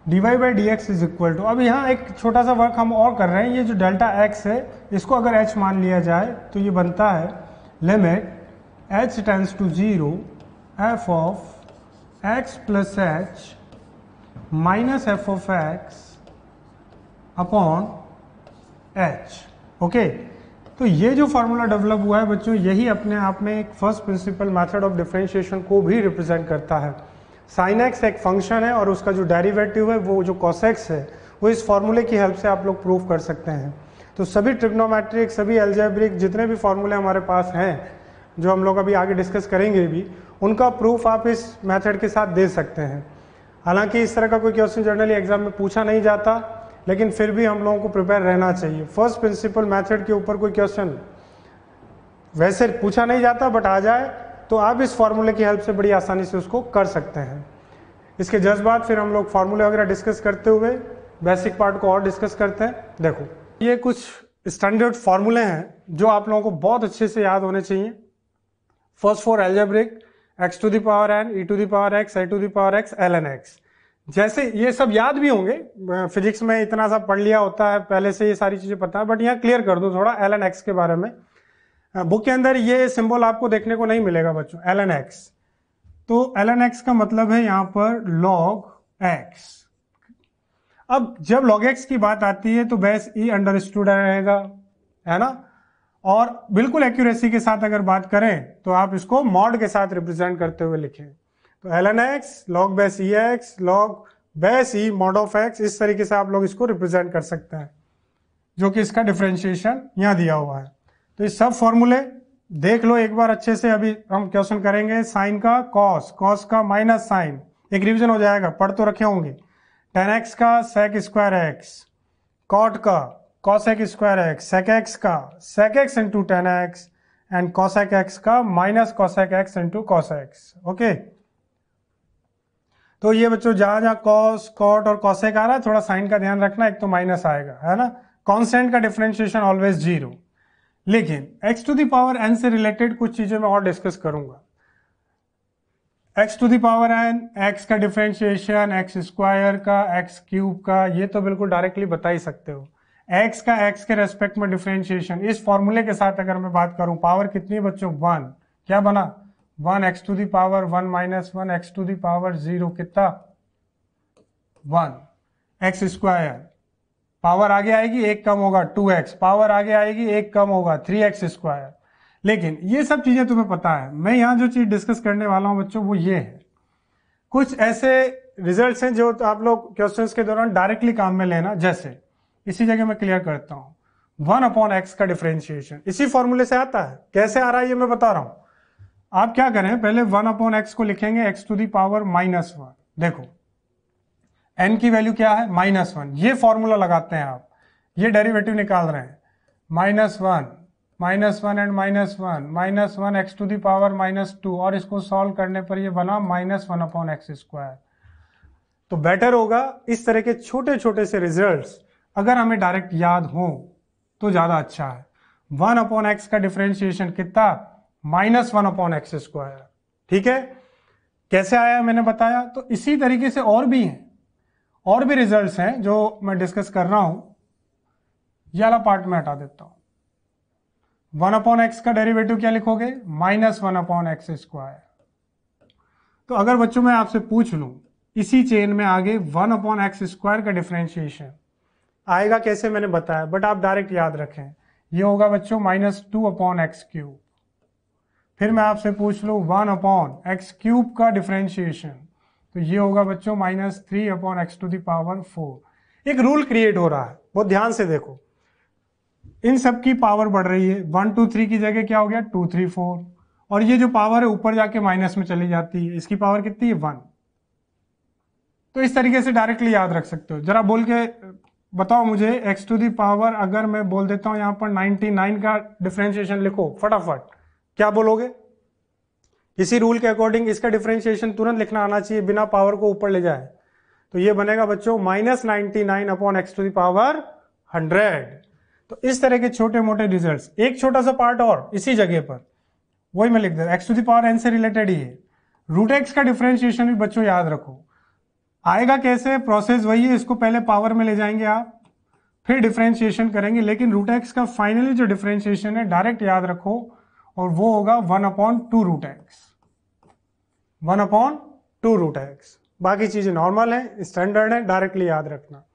d y by d x is equal to अब यहाँ एक छोटा सा वर्क हम और कर रहे हैं ये जो डेल्टा एक्स है इसको अगर एच मान लिया जाए तो ये बनता है limit h tends to zero f of x plus h minus f of x upon h okay तो ये जो फार्मूला डेवलप हुआ है बच्चों यही अपने आप में एक first principle method of differentiation को भी रिप्रेजेंट करता है साइन एक्स एक फंक्शन है और उसका जो डेरिवेटिव है वो जो कॉसेक्स है वो इस फॉर्मूले की हेल्प से आप लोग प्रूव कर सकते हैं तो सभी ट्रिग्नोमेट्रिक सभी एल्जेब्रिक जितने भी फॉर्मूले हमारे पास हैं जो हम लोग अभी आगे डिस्कस करेंगे भी उनका प्रूफ आप इस मेथड के साथ दे सकते हैं हालांकि इस तरह का कोई क्वेश्चन जनरली एग्जाम में पूछा नहीं जाता लेकिन फिर भी हम लोगों को प्रिपेयर रहना चाहिए फर्स्ट प्रिंसिपल मैथड के ऊपर कोई क्वेश्चन वैसे पूछा नहीं जाता बट आ जाए तो आप इस फॉर्मूले की हेल्प से बड़ी आसानी से उसको कर सकते हैं इसके जज बाद फिर हम लोग फार्मूले वगैरह डिस्कस करते हुए बेसिक पार्ट को और डिस्कस करते हैं देखो ये कुछ स्टैंडर्ड फार्मूले हैं जो आप लोगों को बहुत अच्छे से याद होने चाहिए first for algebraic x to the power n e to the power x i to the power x l n x जैसे ये सब याद भी होंगे फिजिक्स में इतना सा पढ़ लिया होता है पहले से ये सारी चीज़ें पता है बट यहाँ क्लियर कर दो थोड़ा एल एन एक्स के बारे में बुक के अंदर ये सिंबल आपको देखने को नहीं मिलेगा बच्चों एल एन एक्स तो एल एन एक्स का मतलब है यहाँ पर लॉग एक्स अब जब लॉग एक्स की बात आती है तो बेस ई अंडर रहेगा है ना और बिल्कुल एक्यूरेसी के साथ अगर बात करें तो आप इसको मॉड के साथ रिप्रेजेंट करते हुए लिखें तो l n x log base e x log base e mod of x इस तरीके से आप लोग इसको रिप्रेजेंट कर सकते हैं जो कि इसका डिफ्रेंशिएशन यहाँ दिया हुआ है तो इस सब फॉर्मूले देख लो एक बार अच्छे से अभी हम क्वेश्चन करेंगे साइन का कॉस कॉस का माइनस साइन एक रिविजन हो जाएगा पढ़ तो रखे होंगे टेन एक्स का सेक स्क्वायर एक्स कॉट का cosec square x sec x का sec x into tan x and cosec x का minus cosec x into cos x okay तो ये बच्चों जहां जहां कॉस कॉट और कॉसेक आ रहा है थोड़ा साइन का ध्यान रखना एक तो माइनस आएगा है ना कॉन्स्टेंट का डिफ्रेंशिएशन ऑलवेज जीरो लेकिन एक्स टू पावर एन से रिलेटेड कुछ चीज़ें मैं और डिस्कस करूंगा x to the power n x का डिफ्रेंशिएशन एक्स स्क्वायर का एक्स क्यूब का ये तो बिल्कुल डायरेक्टली बता ही सकते हो एक्स का एक्स के रेस्पेक्ट में डिफ्रेंशिएशन इस फॉर्मूले के साथ अगर मैं बात करूं पावर कितनी बच्चों वन क्या बना one x to the power one minus one x to the power zero कितना वन एक्स स्क्वायर पावर आगे आएगी एक कम होगा टू एक्स पावर आगे आएगी एक कम होगा थ्री एक्स स्क्वायर लेकिन ये सब चीजें तुम्हें पता है मैं यहाँ जो चीज डिस्कस करने वाला हूं बच्चों वो ये है कुछ ऐसे रिजल्ट्स हैं जो आप लोग क्वेश्चंस के दौरान डायरेक्टली काम में लेना जैसे इसी जगह मैं क्लियर करता हूँ वन अपॉन एक्स का डिफ्रेंशिएशन इसी फॉर्मूले से आता है कैसे आ रहा है ये मैं बता रहा हूं आप क्या करें पहले वन अपॉन एक्स को लिखेंगे x to the power minus one देखो एन की वैल्यू क्या है माइनस वन ये फॉर्मूला लगाते हैं आप ये डेरिवेटिव निकाल रहे हैं minus one minus one and minus one minus one x to the power minus two और इसको सॉल्व करने पर ये बना minus one upon x square तो बेटर होगा इस तरह के छोटे छोटे से रिजल्ट्स अगर हमें डायरेक्ट याद हो तो ज़्यादा अच्छा है वन अपॉन एक्स का डिफ्रेंशिएशन कितना minus one upon x square ठीक है कैसे आया मैंने बताया तो इसी तरीके से और भी हैं और भी रिजल्ट्स हैं जो मैं डिस्कस कर रहा हूं ये वाला पार्ट में हटा देता हूं वन अपॉन एक्स का डेरिवेटिव क्या लिखोगे minus one upon x square तो अगर बच्चों मैं आपसे पूछ लू इसी चेन में आगे वन अपॉन एक्स स्क्वायर का डिफ्रेंशिएशन आएगा कैसे मैंने बताया बट आप डायरेक्ट याद रखें ये होगा बच्चों minus two upon x cube फिर मैं आपसे पूछ लू वन अपॉन एक्स क्यूब का डिफ्रेंशिएशन तो ये होगा बच्चों minus three upon x to the power four एक रूल क्रिएट हो रहा है बहुत ध्यान से देखो इन सब की पावर बढ़ रही है वन टू थ्री की जगह क्या हो गया टू थ्री फोर और ये जो पावर है ऊपर जाके माइनस में चली जाती है इसकी पावर कितनी है वन तो इस तरीके से डायरेक्टली याद रख सकते हो जरा बोल के बताओ मुझे एक्स टू दावर अगर मैं बोल देता हूँ यहां पर नाइन का डिफ्रेंशिएशन लिखो फटाफट क्या बोलोगे इसी रूल के अकॉर्डिंग इसका डिफ्रेंशिएशन तुरंत लिखना आना चाहिए बिना पावर को ऊपर ले जाए तो ये बनेगा बच्चों minus ninety nine upon x to the power hundred तो इस तरह के छोटे मोटे रिजल्ट एक छोटा सा पार्ट और इसी जगह पर वही मैं लिख दे एक्स टू दावर एन से रिलेटेड ही है रूट एक्स का डिफ्रेंशिएशन भी बच्चों याद रखो आएगा कैसे प्रोसेस वही है इसको पहले पावर में ले जाएंगे आप फिर डिफ्रेंशिएशन करेंगे लेकिन रूट एक्स का फाइनली जो डिफ्रेंशिएशन है डायरेक्ट याद रखो और वो होगा one upon two root x one upon two root x बाकी चीज़ें नॉर्मल है स्टैंडर्ड है डायरेक्टली याद रखना